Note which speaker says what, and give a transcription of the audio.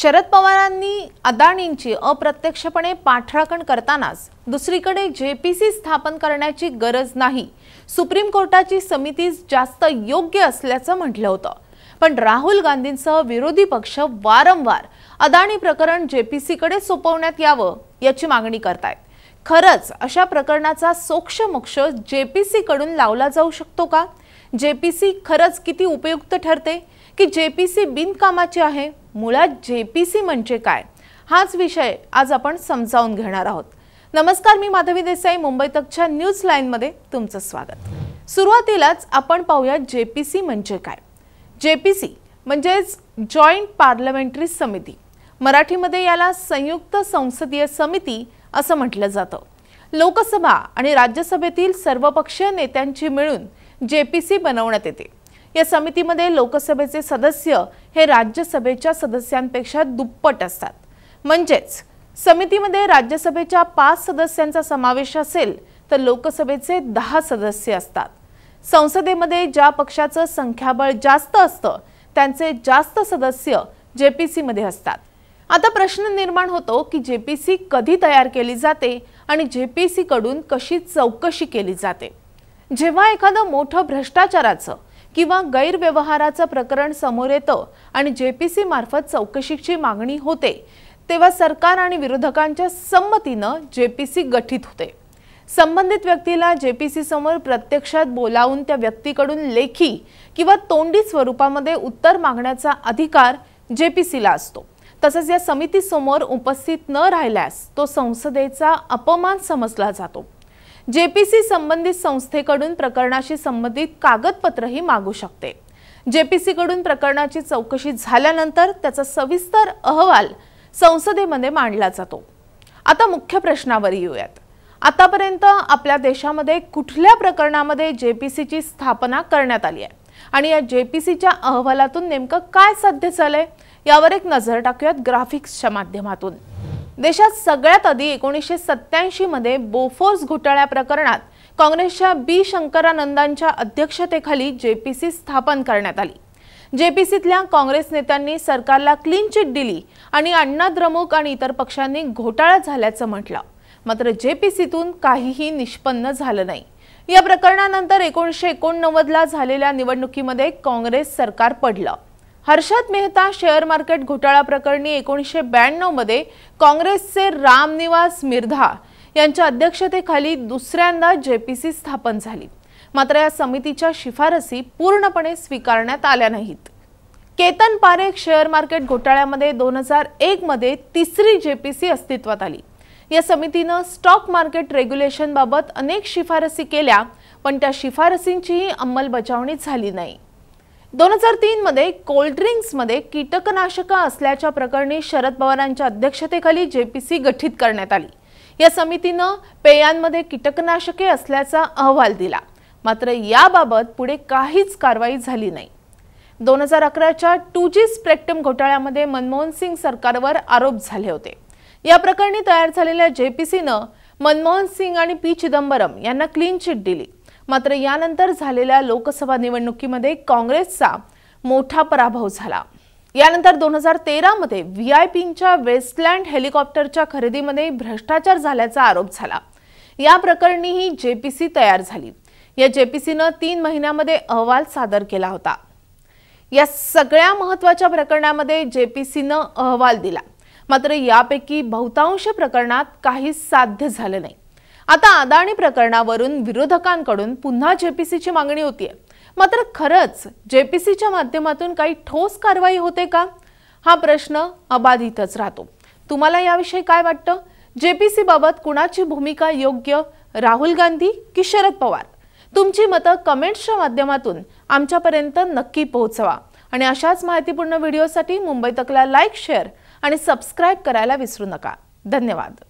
Speaker 1: शरद पवारांनी अदाणींची अप्रत्यक्षपणे पाठराखण करतानाच दुसरीकडे जे पी सी स्थापन करण्याची गरज नाही सुप्रीम कोर्टाची समिती जास्त योग्य असल्याचं म्हटलं होतं पण राहुल गांधींसह विरोधी पक्ष वारंवार अदानी प्रकरण जे पी सीकडे सोपवण्यात यावं याची मागणी करतायत खरंच अशा प्रकरणाचा मोक्ष जे पी सीकडून लावला जाऊ शकतो का जे पी सी खरंच किती उपयुक्त ठरते की जे पी सी बिनकामाची आहे मुळात जेपीसी म्हणजे काय हाच विषय आज आपण समजावून घेणार आहोत नमस्कार मी माधवी देसाई मुंबई तकच्या न्यूज लाईनमध्ये तुमचं स्वागत सुरुवातीलाच आपण पाहूया जेपीसी म्हणजे काय जेपीसी म्हणजेच जॉईंट पार्लमेंटरी समिती मराठीमध्ये याला संयुक्त संसदीय समिती असं म्हटलं जातं लोकसभा आणि राज्यसभेतील सर्वपक्षीय नेत्यांची मिळून जेपीसी बनवण्यात येते या समितीमध्ये लोकसभेचे सदस्य हे राज्यसभेच्या सदस्यांपेक्षा दुप्पट असतात म्हणजेच समितीमध्ये राज्यसभेच्या पाच सदस्यांचा समावेश असेल तर लोकसभेचे दहा सदस्य असतात संसदेमध्ये ज्या पक्षाचं संख्याबळ जास्त असतं त्यांचे जास्त सदस्य मध्ये असतात आता प्रश्न निर्माण होतो की जेपीसी कधी तयार केली जाते आणि कडून कशी चौकशी केली जाते जेव्हा एखादं मोठं भ्रष्टाचाराचं किंवा गैरव्यवहाराचं प्रकरण समोर येतं आणि जे पी सी मार्फत चौकशीची मागणी होते तेव्हा सरकार आणि विरोधकांच्या संमतीनं जे पी सी गठीत होते संबंधित व्यक्तीला जे पी सी समोर प्रत्यक्षात बोलावून त्या व्यक्तीकडून लेखी किंवा तोंडी स्वरूपामध्ये उत्तर मागण्याचा अधिकार जे पी सीला असतो तसंच या समितीसमोर उपस्थित न राहिल्यास तो संसदेचा अपमान समजला जातो जेपीसी संबंधित संस्थेकडून प्रकरणाशी संबंधित कागदपत्रही मागू शकते कडून प्रकरणाची चौकशी झाल्यानंतर त्याचा सविस्तर अहवाल संसदेमध्ये मांडला जातो आता मुख्य प्रश्नावर येऊयात आतापर्यंत आपल्या देशामध्ये कुठल्या प्रकरणामध्ये जेपीसीची स्थापना करण्यात आली आहे आणि या जेपीसीच्या अहवालातून नेमकं काय साध्य झालंय यावर एक नजर टाकूयात ग्राफिक्सच्या माध्यमातून देशात सगळ्यात आधी एकोणीसशे मध्ये बोफोर्स घोटाळ्या प्रकरणात काँग्रेसच्या बी शंकरानंदांच्या अध्यक्षतेखाली जेपीसी स्थापन करण्यात आली जेपीसीतल्या काँग्रेस नेत्यांनी सरकारला क्लीन चिट दिली आणि अण्णा द्रमुक आणि इतर पक्षांनी घोटाळा झाल्याचं म्हटलं मात्र जेपीसीतून काहीही निष्पन्न झालं नाही या प्रकरणानंतर एकोणीसशे एकोणनव्वदला झालेल्या निवडणुकीमध्ये काँग्रेस सरकार पडलं हर्षद मेहता शेअर मार्केट घोटाळा प्रकरणी एकोणीसशे ब्याण्णवमध्ये काँग्रेसचे रामनिवास मिर्धा यांच्या अध्यक्षतेखाली दुसऱ्यांदा जे पी सी स्थापन झाली मात्र या समितीच्या शिफारसी पूर्णपणे स्वीकारण्यात आल्या नाहीत केतन पारेख शेअर मार्केट घोटाळ्यामध्ये दोन हजार एकमध्ये तिसरी जे पी सी अस्तित्वात आली या समितीनं स्टॉक मार्केट रेग्युलेशनबाबत अनेक शिफारसी केल्या पण त्या शिफारसींचीही अंमलबजावणी झाली नाही दोन हजार तीनमध्ये कोल्ड्रिंक्समध्ये कीटकनाशक असल्याच्या प्रकरणी शरद पवारांच्या अध्यक्षतेखाली जे पी सी गठीत करण्यात आली या समितीनं पेयांमध्ये कीटकनाशके असल्याचा अहवाल दिला मात्र याबाबत पुढे काहीच कारवाई झाली नाही दोन हजार अकराच्या टू जी स्पेक्ट्रम घोटाळ्यामध्ये मनमोहन सिंग सरकारवर आरोप झाले होते या प्रकरणी तयार झालेल्या जे पी सीनं मनमोहन सिंग आणि पी चिदंबरम यांना क्लीन चिट दिली मात्र यानंतर झालेल्या लोकसभा निवडणुकीमध्ये काँग्रेसचा मोठा पराभव झाला यानंतर दोन हजार तेरामध्ये व्ही आय पीच्या वेस्टलँड हेलिकॉप्टरच्या खरेदीमध्ये भ्रष्टाचार झाल्याचा आरोप झाला या प्रकरणी ही जेपीसी तयार झाली या जेपीसीनं तीन महिन्यामध्ये अहवाल सादर केला होता या सगळ्या महत्वाच्या प्रकरणामध्ये सीनं अहवाल दिला मात्र यापैकी बहुतांश प्रकरणात काही साध्य झालं नाही आता अदाणी प्रकरणावरून विरोधकांकडून पुन्हा जेपीसीची मागणी होतीये मात्र खरंच जेपीसीच्या माध्यमातून काही ठोस कारवाई होते का हा प्रश्न अबाधितच राहतो तुम्हाला याविषयी काय वाटतं जेपीसी बाबत कुणाची भूमिका योग्य राहुल गांधी की शरद पवार तुमची मतं कमेंट्सच्या माध्यमातून आमच्यापर्यंत नक्की पोहोचवा आणि अशाच माहितीपूर्ण व्हिडिओसाठी मुंबई तकला लाईक शेअर आणि सबस्क्राईब करायला विसरू नका धन्यवाद